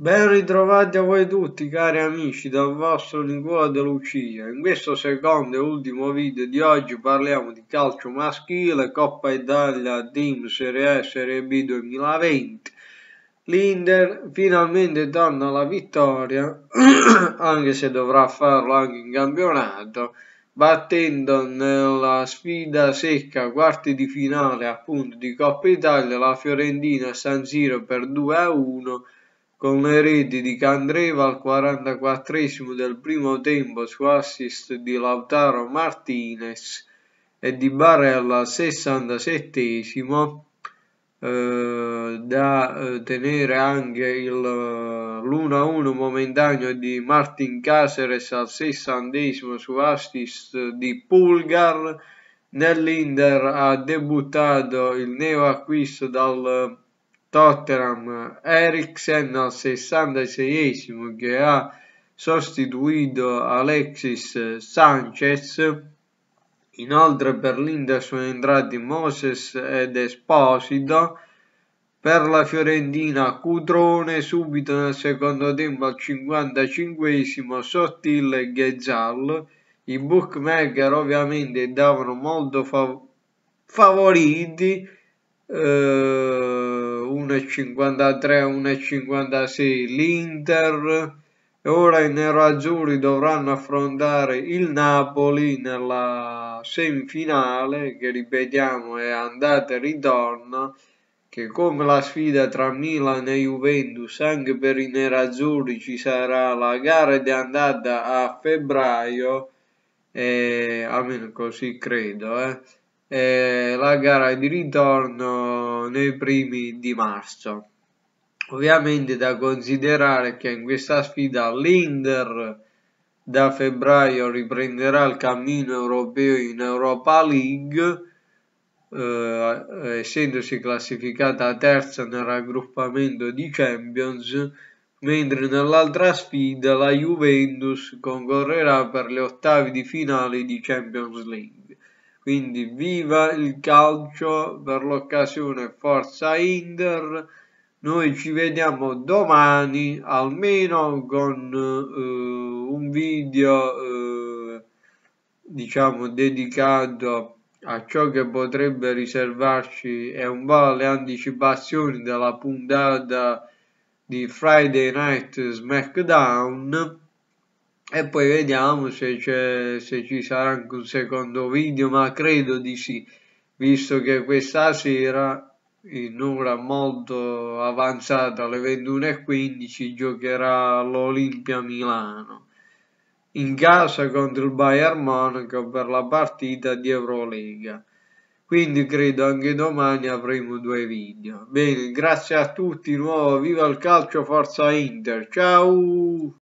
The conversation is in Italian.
Ben ritrovati a voi tutti cari amici dal vostro Nicola De Lucia. In questo secondo e ultimo video di oggi parliamo di calcio maschile, Coppa Italia Team Serie A e Serie B 2020. L'Inter finalmente torna alla vittoria, anche se dovrà farlo anche in campionato, battendo nella sfida secca quarti di finale appunto di Coppa Italia la Fiorentina San Siro per 2 a 1 con le reti di Candreva al 44 del primo tempo su assist di Lautaro Martinez e di Barella al 67 eh, da eh, tenere anche il, eh, l'1-1 momentaneo di Martin Caceres al 60 su assist di Pulgar nell'Inter ha debuttato il neo acquisto dal Tottenham, Eriksen al 66esimo che ha sostituito Alexis Sanchez, inoltre per l'Inter sono entrati Moses ed Esposito, per la Fiorentina Cutrone subito nel secondo tempo al 55esimo Sottile e Ghezal. i bookmaker ovviamente davano molto fav favoriti 1,53-1,56 eh, l'Inter e ora i nerazzurri dovranno affrontare il Napoli nella semifinale che ripetiamo è andata e ritorno che come la sfida tra Milan e Juventus anche per i nerazzurri ci sarà la gara di andata a febbraio e almeno così credo eh. Eh, la gara di ritorno nei primi di marzo. Ovviamente da considerare che in questa sfida l'Inter da febbraio riprenderà il cammino europeo in Europa League eh, essendosi classificata terza nel raggruppamento di Champions mentre nell'altra sfida la Juventus concorrerà per le ottavi di finale di Champions League quindi viva il calcio per l'occasione, forza Inter. Noi ci vediamo domani almeno con eh, un video eh, diciamo dedicato a ciò che potrebbe riservarci e un po' le anticipazioni della puntata di Friday Night SmackDown e poi vediamo se, se ci sarà anche un secondo video ma credo di sì visto che questa sera in ora molto avanzata alle 21.15 giocherà l'Olimpia Milano in casa contro il Bayern Monaco per la partita di Eurolega quindi credo anche domani avremo due video bene grazie a tutti nuovo viva il calcio forza Inter ciao